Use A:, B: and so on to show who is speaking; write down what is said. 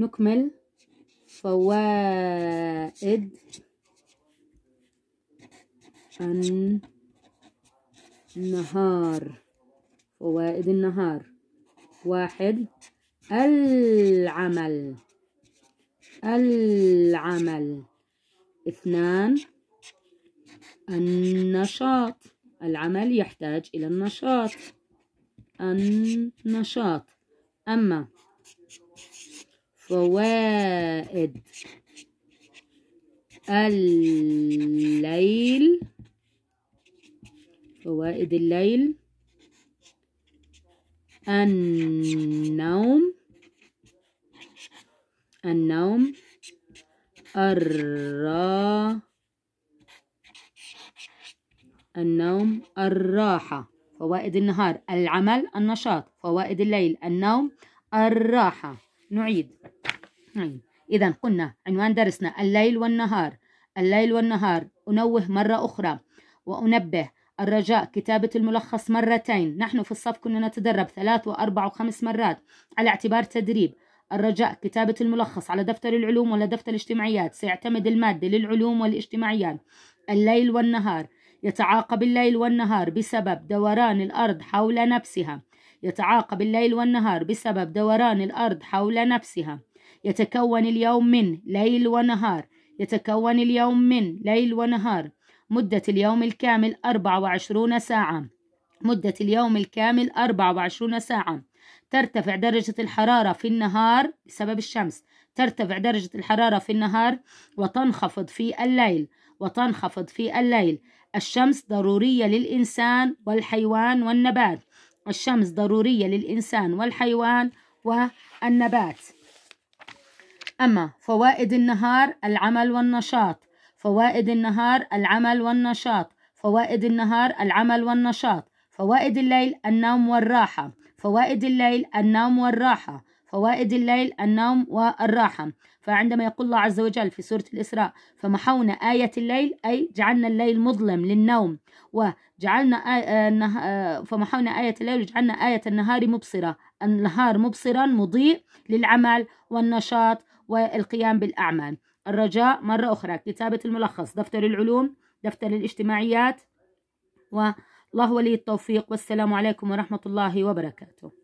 A: نكمل فوائد النهار فوائد النهار واحد العمل العمل اثنان النشاط العمل يحتاج إلى النشاط النشاط أما فوائد الليل فوائد الليل النوم النوم الرا النوم الراحة فوائد النهار العمل النشاط فوائد الليل النوم الراحة نعيد إذا قلنا عنوان درسنا الليل والنهار الليل والنهار أنوه مرة أخرى وأنبه الرجاء كتابة الملخص مرتين نحن في الصف كنا نتدرب ثلاث وأربع وخمس مرات على اعتبار تدريب الرجاء كتابة الملخص على دفتر العلوم ولا دفتر الاجتماعيات سيعتمد المادة للعلوم والاجتماعيات الليل والنهار يتعاقب الليل والنهار بسبب دوران الأرض حول نفسها يتعاقب الليل والنهار بسبب دوران الأرض حول نفسها يتكون اليوم من ليل ونهار يتكون اليوم من ليل ونهار مدة اليوم الكامل 24 ساعة مدة اليوم الكامل 24 ساعة ترتفع درجة الحرارة في النهار بسبب الشمس ترتفع درجة الحرارة في النهار وتنخفض في الليل وتنخفض في الليل الشمس ضرورية للإنسان والحيوان والنبات الشمس ضرورية للإنسان والحيوان والنبات أما فوائد النهار العمل والنشاط فوائد النهار العمل والنشاط فوائد النهار العمل والنشاط فوائد الليل النوم والراحة فوائد الليل النوم والراحة فوائد الليل النوم والراحة فعندما يقول الله عز وجل في سورة الإسراء فمحونا آية الليل أي جعلنا الليل مظلم للنوم وجعلنا آية فمحونا آية الليل وجعلنا آية النهار مبصرة النهار مبصرا مضيء للعمل والنشاط والقيام بالأعمال الرجاء مرة أخرى كتابة الملخص دفتر العلوم دفتر الاجتماعيات والله ولي التوفيق والسلام عليكم ورحمة الله وبركاته